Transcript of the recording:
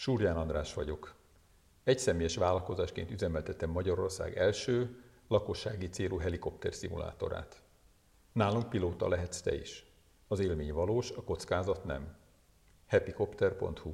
Súrján András vagyok. Egyszemélyes vállalkozásként üzemeltetem Magyarország első lakossági célú helikopter szimulátorát. Nálunk pilóta lehetsz te is. Az élmény valós, a kockázat nem. happycopter.hu